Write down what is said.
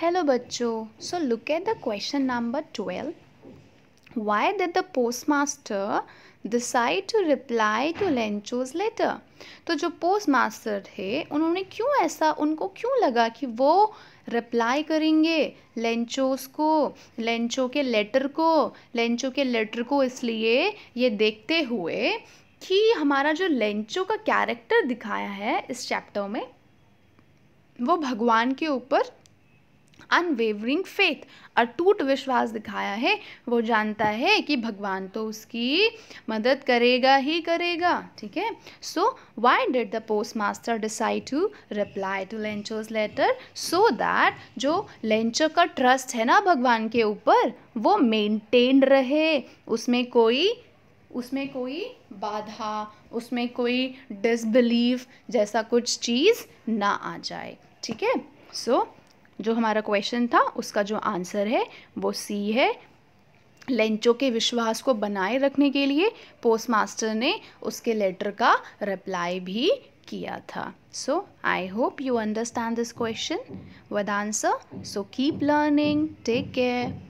hello बच्चों so look at the question number twelve why did the post master decide to reply to Lencho's letter तो जो post master थे उन्होंने क्यों ऐसा उनको क्यों लगा कि वो रिप्लाई करेंगे लेंचोस को लेंचो के लेटर को लेंचो के लेटर को इसलिए ये देखते हुए कि हमारा जो लेंचो का कैरेक्टर दिखाया है इस चैप्टर में वो भगवान के ऊपर अनवेवरिंग फेथ अटूट विश्वास दिखाया है वो जानता है कि भगवान तो उसकी मदद करेगा ही करेगा ठीक है so why did the post master decide to reply to Lencho's letter so that जो लेंचो का ट्रस्ट है ना भगवान के ऊपर वो मेनटेन रहे उसमें कोई उसमें कोई बाधा उसमें कोई डिसबिलीव जैसा कुछ चीज़ ना आ जाए ठीक है सो so, जो हमारा क्वेश्चन था उसका जो आंसर है वो सी है लेंचो के विश्वास को बनाए रखने के लिए पोस्ट मास्टर ने उसके लेटर का रिप्लाई भी किया था so I hope you understand this question with answer so keep learning take care